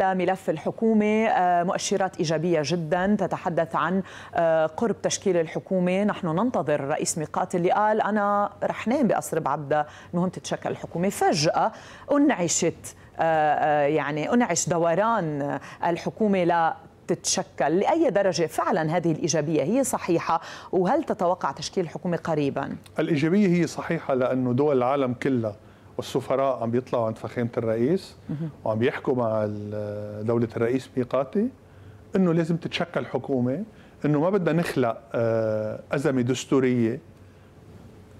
ملف الحكومة آه، مؤشرات إيجابية جدا تتحدث عن آه، قرب تشكيل الحكومة نحن ننتظر رئيس ميقات اللي قال أنا رح نام بقصر بعبدة المهم تتشكل الحكومة فجأة أنعشت آه، يعني أنعش دوران الحكومة لا تتشكل لأي درجة فعلا هذه الإيجابية هي صحيحة وهل تتوقع تشكيل الحكومة قريبا؟ الإيجابية هي صحيحة لأنه دول العالم كلها والسفراء عم بيطلعوا عند فخامه الرئيس وعم بيحكوا مع دوله الرئيس ميقاتي انه لازم تتشكل حكومه انه ما بدنا نخلق آه، ازمه دستوريه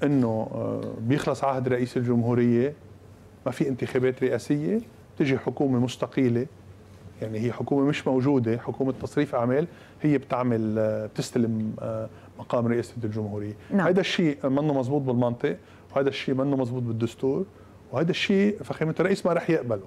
انه آه، بيخلص عهد رئيس الجمهوريه ما في انتخابات رئاسيه تجي حكومه مستقيله يعني هي حكومه مش موجوده حكومه تصريف اعمال هي بتعمل آه، بتستلم مقام رئاسه الجمهوريه نعم. هذا الشيء منه مزبوط بالمنطق وهذا الشيء منه مزبوط بالدستور وهذا الشيء فخامه الرئيس ما رح يقبله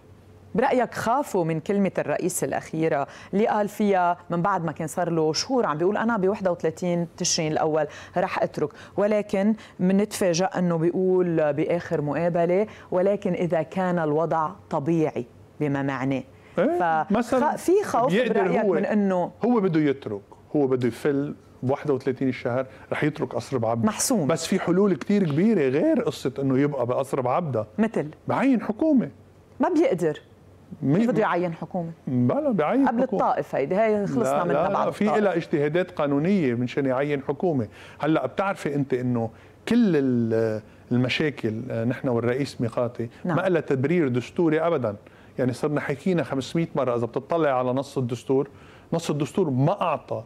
برأيك خافوا من كلمة الرئيس الأخيرة اللي قال فيها من بعد ما كان صار له شهور عم بيقول أنا ب 31 تشرين الأول رح أترك ولكن بنتفاجأ أنه بيقول بآخر مقابلة ولكن إذا كان الوضع طبيعي بما معناه إيه؟ ففي خوف برأيك هو من أنه هو بده يترك هو بده يفل ب 31 الشهر رح يترك قصر بعبدا محسوم بس في حلول كثير كبيره غير قصه انه يبقى بقصر بعبدا مثل بعين حكومه ما بيقدر كيف بده يعين حكومه؟ بلا بعين قبل حكومة. الطائف هيدي هي خلصنا منها بعد الطائف في لها اجتهادات قانونيه منشان يعين حكومه، هلا بتعرفي انت انه كل المشاكل آه، نحن والرئيس ميقاتي نعم. ما لها تبرير دستوري ابدا، يعني صرنا حكينا 500 مره اذا بتطلع على نص الدستور، نص الدستور ما اعطى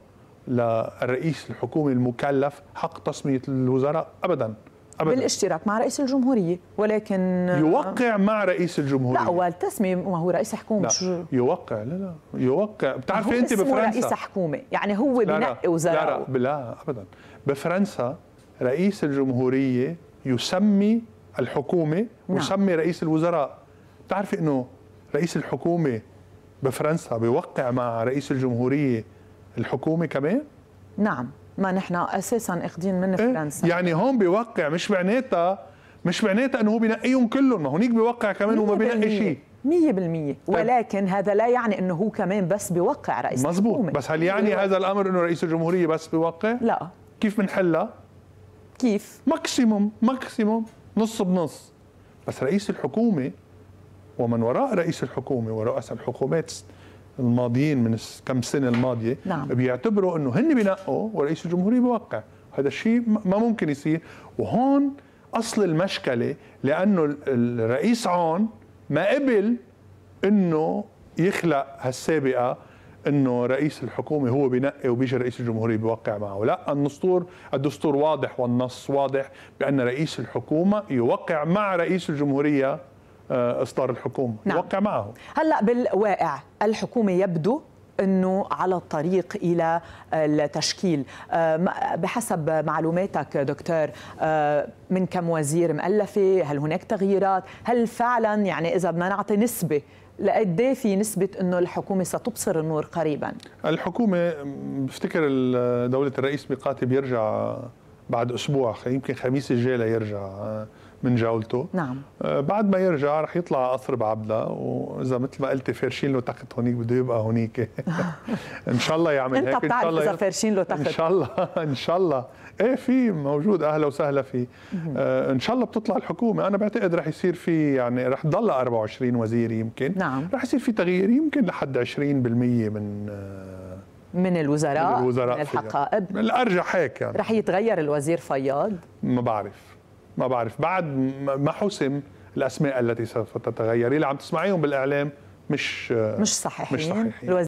لرئيس الحكومه المكلف حق تسميه الوزراء ابدا أبداً. بالاشتراك مع رئيس الجمهورية ولكن يوقع مع رئيس الجمهورية لا أول تسمية ما هو رئيس حكومة لا. شو... يوقع لا لا يوقع بتعرفي أنت بفرنسا رئيس حكومة يعني هو بنقي وزراء لا لا, لا أبدا بفرنسا رئيس الجمهورية يسمي الحكومة نعم. ويسمي نعم. رئيس الوزراء بتعرفي أنه رئيس الحكومة بفرنسا بيوقع مع رئيس الجمهورية الحكومه كمان نعم ما نحن اساسا اخذين من إيه؟ فرنسا يعني هون بيوقع مش معناتها مش معناتها انه هو بينقيهم كلهم ما هونيك بيوقع كمان وما بينقي شيء 100% طيب. ولكن هذا لا يعني انه هو كمان بس بيوقع رئيس مزبوط الحكومه بس هل يعني هذا الامر انه رئيس الجمهوريه بس بيوقع؟ لا كيف بنحلها؟ كيف؟ ماكسيموم ماكسيموم نص بنص بس رئيس الحكومه ومن وراء رئيس الحكومه ورؤساء الحكومات الماضيين من كم سنه الماضيه نعم. بيعتبروا انه هن بينقوا ورئيس الجمهوريه بيوقع هذا الشيء ما ممكن يصير وهون اصل المشكله لانه الرئيس عون ما قبل انه يخلق هالسابقه انه رئيس الحكومه هو بنقي وبيجي رئيس الجمهوريه بيوقع معه، لا الدستور الدستور واضح والنص واضح بان رئيس الحكومه يوقع مع رئيس الجمهوريه آه، اصدار الحكومه نعم. يوقع معه هلا بالواقع الحكومه يبدو انه على الطريق الى آه، التشكيل آه، بحسب معلوماتك دكتور من كم وزير مؤلفه هل هناك تغييرات هل فعلا يعني اذا بدنا نعطي نسبه لقد ايه في نسبة أنه الحكومة ستبصر النور قريبا؟ الحكومة بفتكر دولة الرئيس ميقاتي بيرجع بعد أسبوع يمكن خميس الجاي ليرجع من جولته نعم آه، بعد ما يرجع رح يطلع على قصر بعبدا واذا مثل ما قلتي فارشين له تخت هونيك بده يبقى هونيك ان شاء الله يعمل هيك انت بتعرف اذا فارشين له تخت ان شاء الله ان شاء الله ايه في موجود اهلا وسهلا فيه آه، ان شاء الله بتطلع الحكومه انا بعتقد رح يصير في يعني رح تضل 24 وزير يمكن نعم رح يصير في تغيير يمكن لحد 20% من آه، من الوزراء, من الوزراء من الحقائب الارجح هيك يعني رح يتغير الوزير فياض ما بعرف ما بعرف بعد ما حسم الاسماء التي سوف تتغير اللي عم تسمعيهم بالاعلام مش مش صحيحين, مش صحيحين.